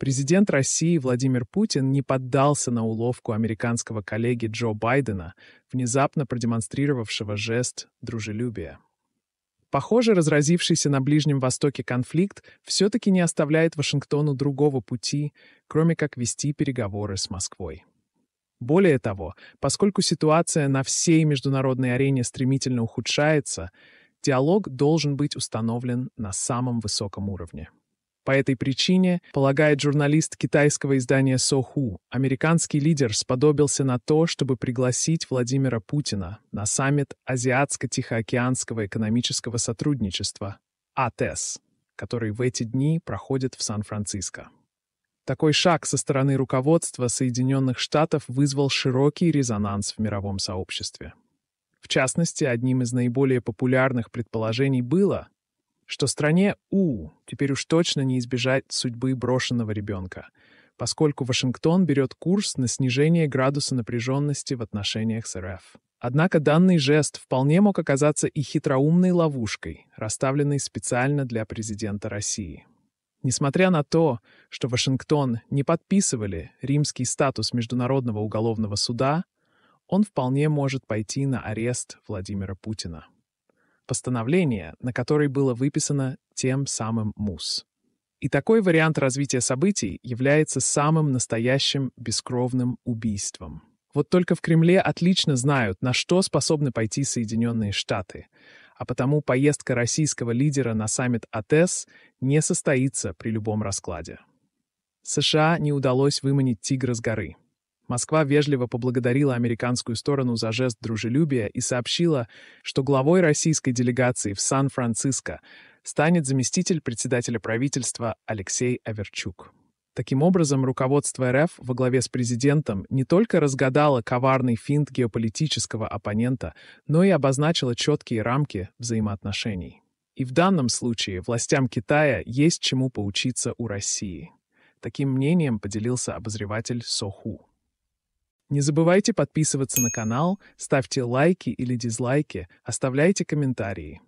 Президент России Владимир Путин не поддался на уловку американского коллеги Джо Байдена, внезапно продемонстрировавшего жест дружелюбия. Похоже, разразившийся на Ближнем Востоке конфликт все-таки не оставляет Вашингтону другого пути, кроме как вести переговоры с Москвой. Более того, поскольку ситуация на всей международной арене стремительно ухудшается, диалог должен быть установлен на самом высоком уровне. По этой причине, полагает журналист китайского издания «Соху», американский лидер сподобился на то, чтобы пригласить Владимира Путина на саммит Азиатско-Тихоокеанского экономического сотрудничества АТЭС, который в эти дни проходит в Сан-Франциско. Такой шаг со стороны руководства Соединенных Штатов вызвал широкий резонанс в мировом сообществе. В частности, одним из наиболее популярных предположений было, что стране У теперь уж точно не избежать судьбы брошенного ребенка, поскольку Вашингтон берет курс на снижение градуса напряженности в отношениях с РФ. Однако данный жест вполне мог оказаться и хитроумной ловушкой, расставленной специально для президента России. Несмотря на то, что Вашингтон не подписывали римский статус Международного уголовного суда, он вполне может пойти на арест Владимира Путина постановление, на которой было выписано тем самым МУС. И такой вариант развития событий является самым настоящим бескровным убийством. Вот только в Кремле отлично знают, на что способны пойти Соединенные Штаты, а потому поездка российского лидера на саммит АТЭС не состоится при любом раскладе. США не удалось выманить «Тигра» с горы. Москва вежливо поблагодарила американскую сторону за жест дружелюбия и сообщила, что главой российской делегации в Сан-Франциско станет заместитель председателя правительства Алексей Аверчук. Таким образом, руководство РФ во главе с президентом не только разгадало коварный финт геополитического оппонента, но и обозначило четкие рамки взаимоотношений. И в данном случае властям Китая есть чему поучиться у России. Таким мнением поделился обозреватель Соху. Не забывайте подписываться на канал, ставьте лайки или дизлайки, оставляйте комментарии.